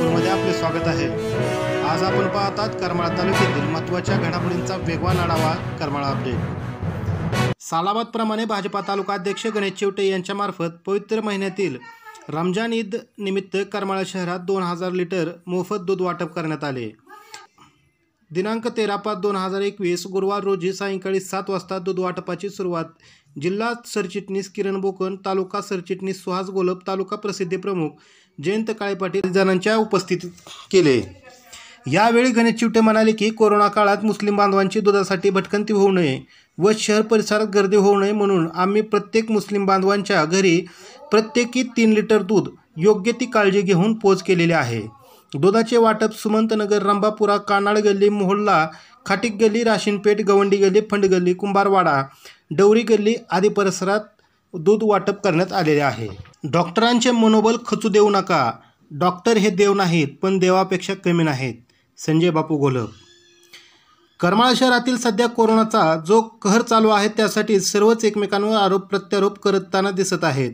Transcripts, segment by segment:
नागपूरमध्ये आपले स्वागत आहे आज आपण पाहतात करमाळा तालुक्यातील महत्त्वाच्या घडामोडींचा वेगवान आढावा करमाळा अपडेट सालाबादप्रमाणे भाजपा तालुका अध्यक्ष गणेश चिवटे यांच्यामार्फत पवित्र महिन्यातील रमजान ईद निमित्त करमाळा शहरात दोन हजार लिटर मोफत दूध वाटप करण्यात आले दिनांक तेरा पाच दोन हजार एकवीस गुरुवार रोजी सायंकाळी सात वाजता दूध वाटपाची सुरुवात जिल्हा सरचिटणीस किरण बोकन तालुका सरचिटणीस सुहास गोलप तालुका प्रसिद्धी प्रमुख जयंत काळे पाटील जणांच्या उपस्थितीत केले यावेळी गणेश चिवटे म्हणाले की कोरोना काळात मुस्लिम बांधवांची दुधासाठी भटकंती होऊ नये व शहर परिसरात गर्दी होऊ नये म्हणून आम्ही प्रत्येक मुस्लिम बांधवांच्या घरी प्रत्येकी तीन लिटर दूध योग्य ती काळजी घेऊन पोच केलेले आहे दुधाचे वाटप सुमंतनगर रंभापुरा कानाळ गल्ली मोहल्ला खाटिक गल्ली राशीनपेठ गवंडी गल्ली फंडगल्ली कुंभारवाडा डवरी गल्ली आदी परिसरात दूध वाटप करण्यात आलेले आहे डॉक्टरांचे मनोबल खचू देऊ नका डॉक्टर हे देव नाहीत पण देवापेक्षा कमी नाहीत संजय बापू घोलप करमाळा शहरातील सध्या कोरोनाचा जो कहर चालू आहे त्यासाठी सर्वच एकमेकांवर आरोप प्रत्यारोप करताना दिसत आहेत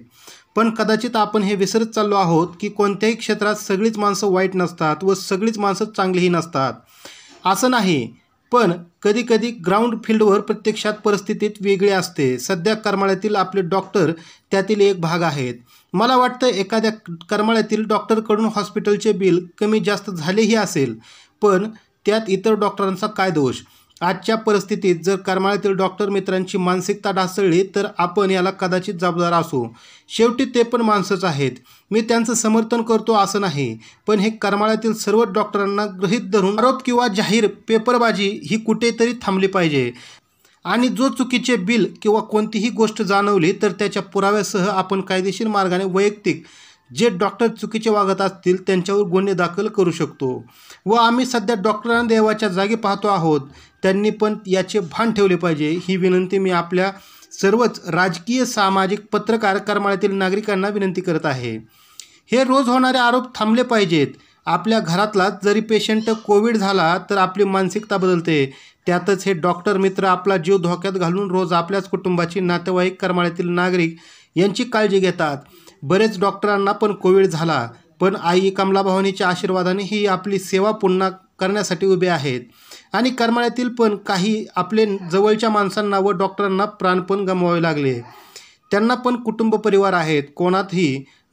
पण कदाचित आपण हे विसरत चाललो आहोत की कोणत्याही क्षेत्रात सगळीच माणसं वाईट नसतात व सगळीच माणसं चांगलीही नसतात असं नाही पण कधीकधी ग्राउंड फील्डवर प्रत्यक्षात परिस्थितीत वेगळी असते सध्या करमाळ्यातील आपले डॉक्टर त्यातील एक भाग आहेत मला वाटतं एखाद्या करमाळ्यातील डॉक्टरकडून हॉस्पिटलचे बिल कमी जास्त झालेही असेल पण त्यात इतर डॉक्टरांचा काय दोष आजच्या परिस्थितीत जर करमाळ्यातील डॉक्टर मित्रांची मानसिकता ढासळली तर आपण याला कदाचित जबाबदार असू शेवटी ते पण माणसंच आहेत मी त्यांचं समर्थन करतो असं नाही पण हे करमाळ्यातील सर्व डॉक्टरांना गृहित धरून आरोप किंवा जाहीर पेपरबाजी ही कुठेतरी थांबली पाहिजे आणि जो चुकीचे बिल किंवा कोणतीही गोष्ट जाणवली तर त्याच्या पुराव्यासह आपण कायदेशीर मार्गाने वैयक्तिक जे डॉक्टर चुकीचे वागत असतील त्यांच्यावर गुन्हे दाखल करू शकतो व आम्ही सध्या डॉक्टरांना देवाच्या जागी पाहतो आहोत त्यांनी पण याचे भान ठेवले पाहिजे ही विनंती मी आपल्या सर्वच राजकीय सामाजिक पत्रकार करमाळ्यातील नागरिकांना विनंती करत आहे हे रोज होणारे आरोप थांबले पाहिजेत आपल्या घरातला जरी पेशंट कोविड झाला तर आपली मानसिकता बदलते त्यातच हे डॉक्टर मित्र आपला जीव धोक्यात घालून रोज आपल्याच कुटुंबाची नातेवाईक करमाळ्यातील नागरिक यांची काळजी घेतात बरेच डॉक्टरांना पण कोविड झाला पण आई कमला आशीर्वादाने ही आपली सेवा पुन्हा करण्यासाठी उभे आहेत आणि करमाळ्यातील पण काही आपले जवळच्या माणसांना व डॉक्टरांना प्राण पण गमवावे लागले त्यांना पण कुटुंब परिवार आहेत कोणातही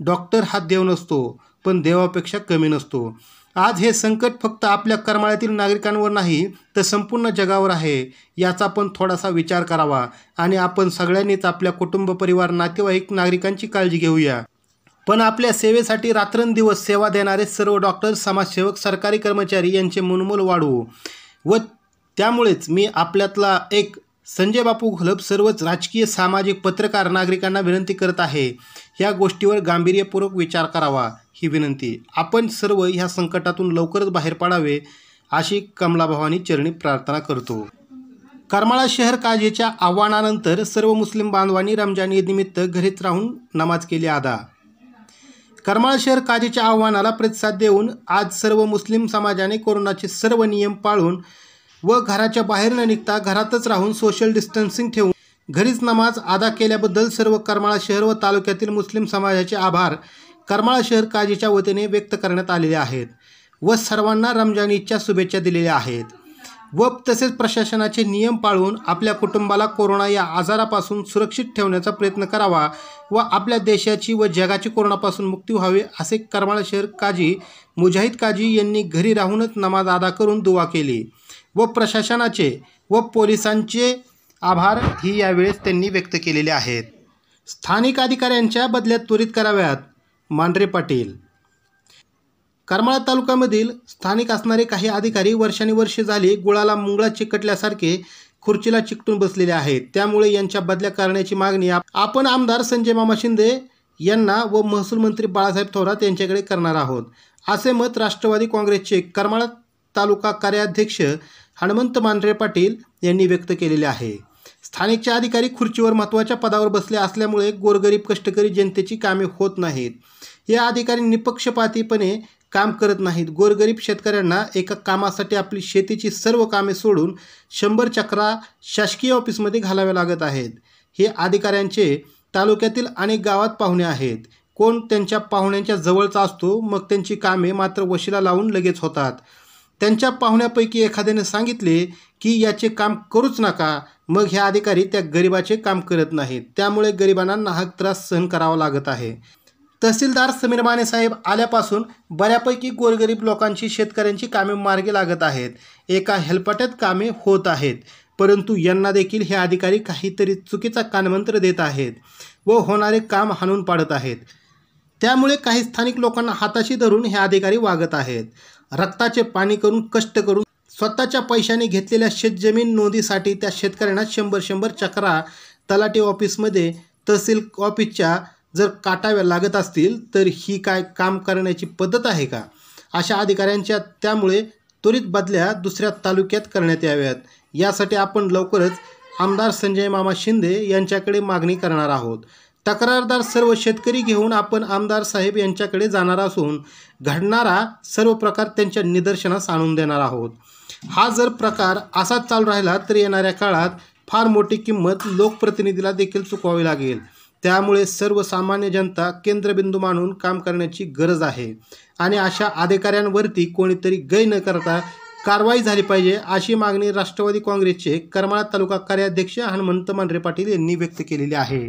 डॉक्टर हा देव नसतो पण देवापेक्षा कमी नसतो आज हे संकट फक्त आपल्या करमाळ्यातील नागरिकांवर नाही तर संपूर्ण जगावर आहे याचा पण थोडासा विचार करावा आणि आपण सगळ्यांनीच आपल्या कुटुंब परिवार नातेवाईक नागरिकांची काळजी घेऊया पण आपल्या सेवेसाठी रात्रंदिवस सेवा देणारे सर्व डॉक्टर समाजसेवक सरकारी कर्मचारी यांचे मनमोल वाढवू व त्यामुळेच मी आपल्यातला एक संजय बापू घोलप सर्वच राजकीय सामाजिक पत्रकार नागरिकांना विनंती करत आहे या गोष्टीवर गांभीर्यपूर्वक विचार करावा ही विनंती आपण सर्व ह्या संकटातून लवकरच बाहेर पडावे अशी कमलाभवानी चरणी प्रार्थना करतो करमाळा शहर काजेच्या आव्हानानंतर सर्व मुस्लिम बांधवांनी रमजान ईदनिमित्त घरीच राहून नमाज केली आदा करमाळा शहर काजेच्या आव्हानाला प्रतिसाद देऊन आज सर्व मुस्लिम समाजाने कोरोनाचे सर्व नियम पाळून व घराच्या बाहेर न निघता घरातच राहून सोशल डिस्टन्सिंग ठेवून घरीच नमाज अदा केल्याबद्दल सर्व करमाळा शहर व तालुक्यातील मुस्लिम समाजाचे आभार करमाळा शहर काजीच्या वतीने व्यक्त करण्यात आलेले आहेत व सर्वांना रमजान ईदच्या शुभेच्छा दिलेल्या आहेत व तसेच प्रशासनाचे नियम पाळून आपल्या कुटुंबाला कोरोना या आजारापासून सुरक्षित ठेवण्याचा प्रयत्न करावा व आपल्या देशाची व जगाची कोरोनापासून मुक्ती व्हावी असे करमाळा शहर काजी मुजाहिद काजी यांनी घरी राहूनच नमाज अदा करून दुवा केली व प्रशासनाचे व पोलिसांचे आभार ही यावेळेस त्यांनी व्यक्त केलेले आहेत स्थानिक अधिकाऱ्यांच्या बदल्यात त्वरित कराव्यात मांढरे पाटील करमाळा तालुक्यामधील स्थानिक असणारे काही अधिकारी वर्षानुवर्षे झाली गुळाला मुंगळा चिकटल्यासारखे खुर्चीला चिकटून बसलेले आहेत त्यामुळे यांच्या बदल्या करण्याची मागणी आपण आमदार संजय मामा शिंदे यांना व महसूल मंत्री बाळासाहेब थोरात यांच्याकडे करणार आहोत असे मत राष्ट्रवादी काँग्रेसचे करमाळा तालुका कार्याध्यक्ष हणमंत मांढरे पाटील यांनी व्यक्त केलेले आहे स्थानिकचे अधिकारी खुर्चीवर महत्त्वाच्या पदावर बसले असल्यामुळे गोरगरीब कष्टकरी जनतेची कामे होत नाहीत या अधिकारी निपक्षपातीपणे काम करत नाहीत गोरगरीब शेतकऱ्यांना एका कामासाठी आपली शेतीची सर्व कामे सोडून शंभर चक्रा शासकीय ऑफिसमध्ये घालावे लागत आहेत हे अधिकाऱ्यांचे तालुक्यातील अनेक गावात पाहुणे आहेत कोण त्यांच्या पाहुण्यांच्या जवळचा असतो मग त्यांची कामे मात्र वशिला लावून लगेच होतात त्यांच्या पाहुण्यापैकी एखाद्याने सांगितले की याचे काम करूच नका मग हे अधिकारी त्या गरिबाचे काम करत नाहीत त्यामुळे गरिबांना नाहक त्रास सहन करावा लागत आहे तहसीलदार समीर माने साहेब आल्यापासून बऱ्यापैकी गोरगरीब लोकांची शेतकऱ्यांची कामे मार्गी लागत आहेत एका हेलपाट्यात कामे होत आहेत परंतु यांना देखील हे अधिकारी काहीतरी चुकीचा कानमंत्र देत आहेत व होणारे काम हाणून पाडत आहेत त्यामुळे काही स्थानिक लोकांना हाताशी धरून हे अधिकारी वागत आहेत रक्ताचे पाणी करून कष्ट करून स्वतःच्या पैशाने घेतलेल्या शेतजमीन नोंदीसाठी त्या शेतकऱ्यांना शंभर शंभर चक्रा तलाठी ऑफिसमध्ये तहसील ऑफिसच्या जर काटाव्या लागत असतील तर ही काय काम करण्याची पद्धत आहे का अशा अधिकाऱ्यांच्या त्यामुळे त्वरित बदल्या दुसऱ्या तालुक्यात करण्यात याव्यात यासाठी आपण लवकरच आमदार संजय मामा शिंदे यांच्याकडे मागणी करणार आहोत तक्रारदार सर्व शेतकरी घेऊन आपण आमदार साहेब यांच्याकडे जाणार असून घडणारा सर्व प्रकार त्यांच्या निदर्शनास आणून देणार आहोत हा जर प्रकार असाच चालू राहिला तर येणाऱ्या काळात फार मोठी किंमत लोकप्रतिनिधीला देखील चुकवावी लागेल त्यामुळे सर्वसामान्य जनता केंद्रबिंदू मानून काम करण्याची गरज आहे आणि अशा अधिकाऱ्यांवरती कोणीतरी गै न करता कारवाई झाली पाहिजे अशी मागणी राष्ट्रवादी काँग्रेसचे करमाळा तालुका कार्याध्यक्ष हनुमंत मांढरे पाटील यांनी व्यक्त केलेली आहे